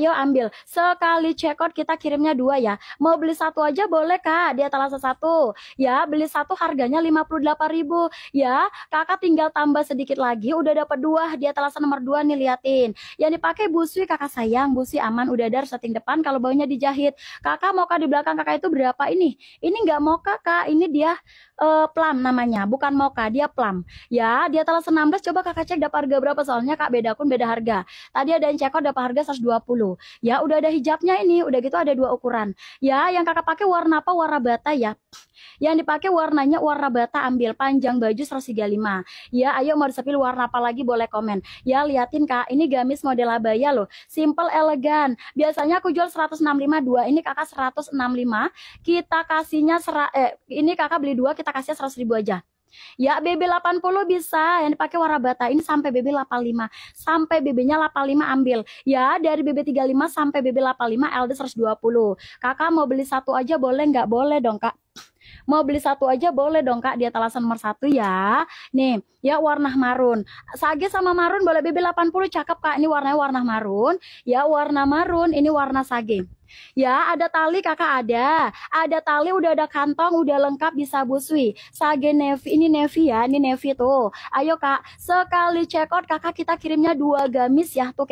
Yo ambil. Sekali check out kita kirimnya dua ya. Mau beli satu aja boleh kak dia etalase satu. Ya beli satu harganya lima puluh delapan ribu Ya kakak tinggal tambah sedikit lagi udah dapat dua dia etalase nomor dua nih liatin. Yang dipakai busui kakak sayang busui aman udah ada setting depan kalau baunya dijahit. Kakak mau kak di belakang kakak itu berapa ini? Ini nggak mau kakak ini dia uh, eh, plam namanya bukan moka dia plam ya di etalase 16 coba kakak cek dapat harga berapa soalnya kak beda akun beda harga. Tadi ada yang check out dapat harga 120 Ya, udah ada hijabnya ini, udah gitu ada dua ukuran. Ya, yang kakak pakai warna apa? Warna bata ya. Yang dipakai warnanya warna bata ambil panjang baju 135. Ya, ayo mau disepil warna apa lagi boleh komen. Ya, liatin Kak, ini gamis model abaya loh. Simple, elegan. Biasanya aku jual 165 dua, ini Kakak 165. Kita kasihnya eh, ini Kakak beli dua, kita kasih 100 ribu aja. Ya BB80 bisa yang dipakai warna bata ini sampai BB85 sampai BB-nya 85 ambil. Ya dari BB35 sampai BB85 LD 120. Kakak mau beli satu aja boleh nggak boleh dong kak? Mau beli satu aja boleh dong kak di etalasan nomor satu ya. Nih, ya warna marun. Sage sama marun boleh BB 80 cakep kak. Ini warnanya warna marun. Ya warna marun, ini warna sage. Ya, ada tali kakak ada. Ada tali udah ada kantong, udah lengkap bisa busui. Sage Nevi, ini Nevi ya, ini Nevi tuh. Ayo kak, sekali check out kakak kita kirimnya dua gamis ya tuh.